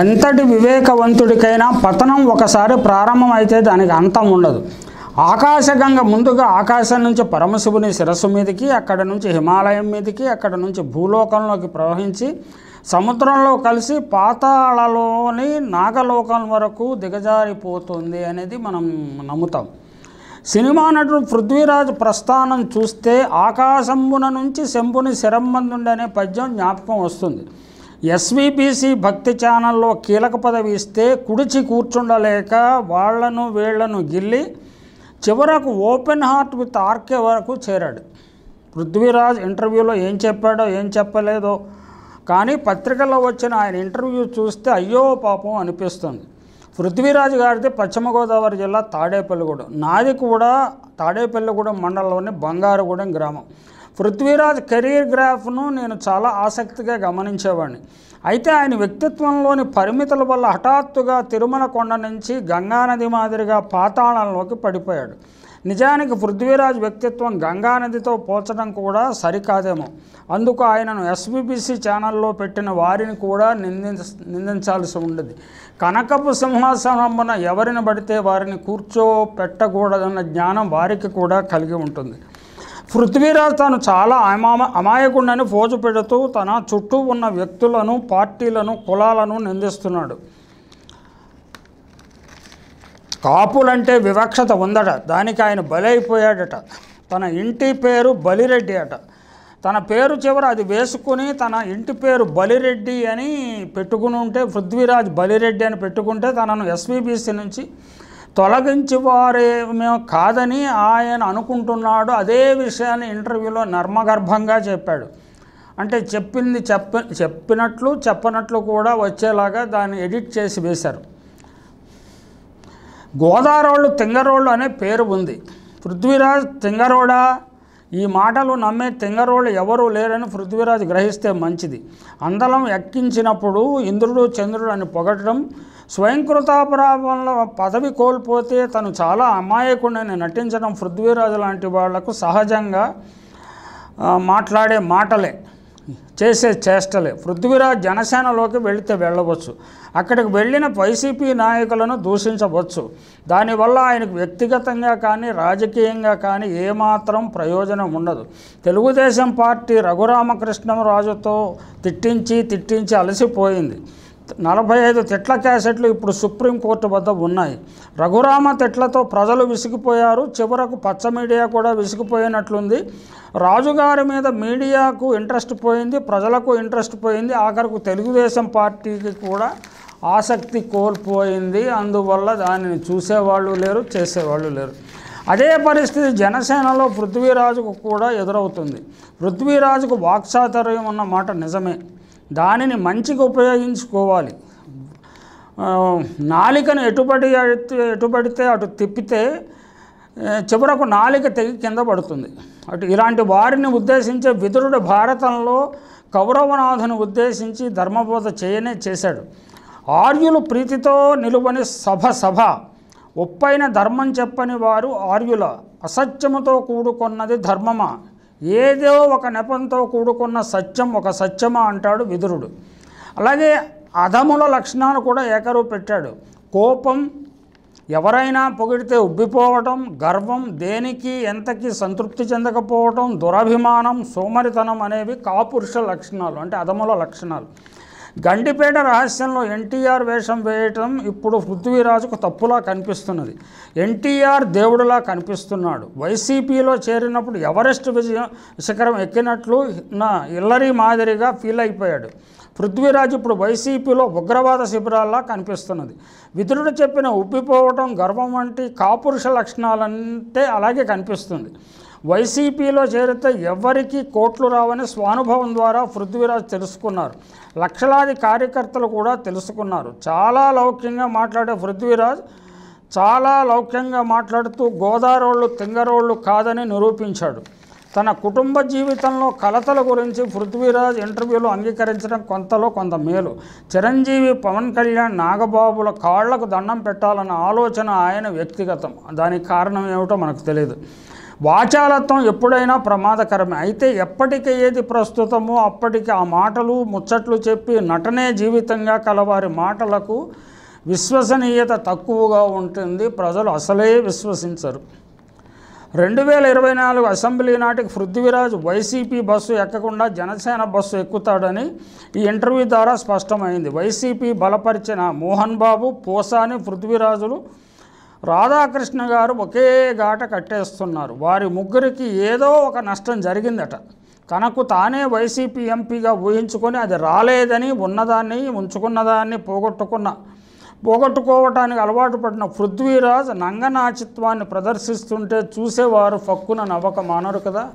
ఎంతటి వివేకవంతుడికైనా పతనం ఒకసారి ప్రారంభమైతే దానికి అంతం ఉండదు ఆకాశగంగ ముందుగా ఆకాశం నుంచి పరమశివుని శిరస్సు మీదకి అక్కడ నుంచి హిమాలయం మీదకి అక్కడ నుంచి భూలోకంలోకి ప్రవహించి సముద్రంలో కలిసి పాతాళలోని నాగలోకం వరకు దిగజారిపోతుంది అనేది మనం నమ్ముతాం సినిమా నటుడు పృథ్వీరాజ్ ప్రస్థానం చూస్తే ఆకాశంబున నుంచి శంభుని అనే పద్యం జ్ఞాపకం వస్తుంది ఎస్వీబీసీ భక్తి ఛానల్లో కీలక పదవి ఇస్తే కుడిచి కూర్చుండలేక వాళ్లను వీళ్లను గిల్లి చివరకు ఓపెన్ హార్ట్ విత్ ఆర్కే వరకు చేరాడు పృథ్వీరాజ్ ఇంటర్వ్యూలో ఏం చెప్పాడో ఏం చెప్పలేదో కానీ పత్రికల్లో వచ్చిన ఆయన ఇంటర్వ్యూ చూస్తే అయ్యో పాపం అనిపిస్తుంది పృథ్వీరాజు గారిది పశ్చిమ గోదావరి జిల్లా తాడేపల్లిగూడెం నాది కూడా తాడేపల్లిగూడెం మండలంలోని బంగారుగూడెం గ్రామం పృథ్వీరాజ్ కెరీర్ గ్రాఫ్ను నేను చాలా ఆసక్తిగా గమనించేవాడిని అయితే ఆయన వ్యక్తిత్వంలోని పరిమితుల వల్ల హఠాత్తుగా తిరుమల కొండ నుంచి గంగానది మాదిరిగా పాతాళంలోకి పడిపోయాడు నిజానికి పృథ్వీరాజ్ వ్యక్తిత్వం గంగానదితో పోల్చడం కూడా సరికాదేమో అందుకు ఆయనను ఎస్బీబీసీ ఛానల్లో పెట్టిన వారిని కూడా నింది నిందించాల్సి ఉండదు కనకపు సింహాసనమున ఎవరిని పడితే వారిని కూర్చోపెట్టకూడదన్న జ్ఞానం వారికి కూడా కలిగి ఉంటుంది పృథ్వీరాజ్ తాను చాలా అమామ అమాయకుండాన్ని ఫోజు పెడుతూ తన చుట్టూ ఉన్న వ్యక్తులను పార్టీలను కులాలను నిందిస్తున్నాడు కాపులంటే వివక్షత ఉందట దానికి ఆయన బలైపోయాడట తన ఇంటి పేరు బలిరెడ్డి అట తన పేరు చివర అది వేసుకుని తన ఇంటి పేరు బలిరెడ్డి అని పెట్టుకుని ఉంటే పృథ్వీరాజ్ బలిరెడ్డి అని పెట్టుకుంటే తనను ఎస్వీబీసీ నుంచి మేము కాదని ఆయన అనుకుంటున్నాడు అదే విషయాన్ని ఇంటర్వ్యూలో నర్మగర్భంగా చెప్పాడు అంటే చెప్పింది చెప్ప చెప్పినట్లు చెప్పనట్లు కూడా వచ్చేలాగా దాన్ని ఎడిట్ చేసి వేశారు వాళ్ళు తింగరోళ్ళు అనే పేరు ఉంది పృథ్వీరాజ్ తింగరోడా ఈ మాటలు నమ్మే తెంగరోళ్ళు ఎవరూ లేరని పృథ్వీరాజు గ్రహిస్తే మంచిది అందలం ఎక్కించినప్పుడు ఇంద్రుడు చంద్రుడు అని పొగటడం స్వయంకృతాపరాధంలో పదవి కోల్పోతే తను చాలా అమాయకుడని నటించడం పృథ్వీరాజు లాంటి వాళ్లకు సహజంగా మాట్లాడే మాటలే చేసే చేష్టలే పృథ్వీరాజ్ జనసేనలోకి వెళితే వెళ్ళవచ్చు అక్కడికి వెళ్ళిన వైసీపీ నాయకులను దూషించవచ్చు దానివల్ల ఆయనకు వ్యక్తిగతంగా కానీ రాజకీయంగా కానీ ఏమాత్రం ప్రయోజనం ఉండదు తెలుగుదేశం పార్టీ రఘురామకృష్ణం రాజుతో తిట్టించి తిట్టించి అలసిపోయింది నలభై ఐదు తిట్ల క్యాసెట్లు ఇప్పుడు సుప్రీంకోర్టు వద్ద ఉన్నాయి రఘురామ తిట్లతో ప్రజలు విసిగిపోయారు చివరకు పచ్చ మీడియా కూడా విసిగిపోయినట్లుంది రాజుగారి మీద మీడియాకు ఇంట్రెస్ట్ పోయింది ప్రజలకు ఇంట్రెస్ట్ పోయింది ఆఖరకు తెలుగుదేశం పార్టీకి కూడా ఆసక్తి కోల్పోయింది అందువల్ల దానిని చూసేవాళ్ళు లేరు చేసేవాళ్ళు లేరు అదే పరిస్థితి జనసేనలో పృథ్వీరాజుకు కూడా ఎదురవుతుంది పృథ్వీరాజుకు వాక్సాతర్యం ఉన్న మాట నిజమే దానిని మంచిగా ఉపయోగించుకోవాలి నాలికను ఎటుపడి ఎటుపడితే అటు తిప్పితే చివరకు నాలిక తెగి కింద పడుతుంది అటు ఇలాంటి వారిని ఉద్దేశించే విదురుడు భారతంలో కౌరవనాథుని ఉద్దేశించి ధర్మబోధ చేయనే చేశాడు ఆర్యులు ప్రీతితో నిలువని సభ సభ ఉప్పైన ధర్మం చెప్పని వారు ఆర్యుల అసత్యముతో కూడుకున్నది ధర్మమా ఏదో ఒక నెపంతో కూడుకున్న సత్యం ఒక సత్యమా అంటాడు విదురుడు అలాగే అధముల లక్షణాలు కూడా ఏకరువు పెట్టాడు కోపం ఎవరైనా పొగిడితే ఉబ్బిపోవటం గర్వం దేనికి ఎంతకి సంతృప్తి చెందకపోవటం దురభిమానం సోమరితనం అనేవి కాపురుష లక్షణాలు అంటే అధముల లక్షణాలు గండిపేట రహస్యంలో ఎన్టీఆర్ వేషం వేయటం ఇప్పుడు పృథ్వీరాజుకు తప్పులా కనిపిస్తున్నది ఎన్టీఆర్ దేవుడులా కనిపిస్తున్నాడు వైసీపీలో చేరినప్పుడు ఎవరెస్ట్ విజయం శిఖరం ఎక్కినట్లు నా ఇల్లరి మాదిరిగా ఫీల్ అయిపోయాడు పృథ్వీరాజ్ ఇప్పుడు వైసీపీలో ఉగ్రవాద శిబిరాల్లా కనిపిస్తున్నది విదురుడు చెప్పిన ఉబ్బిపోవటం గర్వం వంటి కాపురుష లక్షణాలంటే అలాగే కనిపిస్తుంది వైసీపీలో చేరితే ఎవరికీ కోట్లు రావని స్వానుభవం ద్వారా పృథ్వీరాజ్ తెలుసుకున్నారు లక్షలాది కార్యకర్తలు కూడా తెలుసుకున్నారు చాలా లౌక్యంగా మాట్లాడే పృథ్వీరాజ్ చాలా లౌక్యంగా మాట్లాడుతూ గోదారోళ్ళు తింగరోళ్ళు కాదని నిరూపించాడు తన కుటుంబ జీవితంలో కలతల గురించి పృథ్వీరాజ్ ఇంటర్వ్యూలో అంగీకరించడం కొంతలో కొంత మేలు చిరంజీవి పవన్ కళ్యాణ్ నాగబాబుల కాళ్లకు దండం పెట్టాలన్న ఆలోచన ఆయన వ్యక్తిగతం దానికి కారణం ఏమిటో మనకు తెలియదు వాచాలత్వం ఎప్పుడైనా ప్రమాదకరమే అయితే ఎప్పటికీ ఏది ప్రస్తుతమో అప్పటికి ఆ మాటలు ముచ్చట్లు చెప్పి నటనే జీవితంగా కలవారి మాటలకు విశ్వసనీయత తక్కువగా ఉంటుంది ప్రజలు అసలే విశ్వసించరు రెండు వేల ఇరవై నాలుగు అసెంబ్లీ నాటికి పృథ్వీరాజ్ వైసీపీ బస్సు ఎక్కకుండా జనసేన బస్సు ఎక్కుతాడని ఈ ఇంటర్వ్యూ ద్వారా స్పష్టమైంది వైసీపీ బలపరిచిన మోహన్ బాబు పోసాని పృథ్వీరాజులు రాధాకృష్ణ గారు ఒకే గాట కట్టేస్తున్నారు వారి ముగ్గురికి ఏదో ఒక నష్టం జరిగిందట తనకు తానే వైసీపీ ఎంపీగా ఊహించుకొని అది రాలేదని ఉన్నదాన్ని ఉంచుకున్నదాన్ని పోగొట్టుకున్న పోగొట్టుకోవటానికి అలవాటు పడిన పృథ్వీరాజ్ నంగనాచిత్వాన్ని ప్రదర్శిస్తుంటే చూసేవారు ఫక్కున నవ్వక మానరు కదా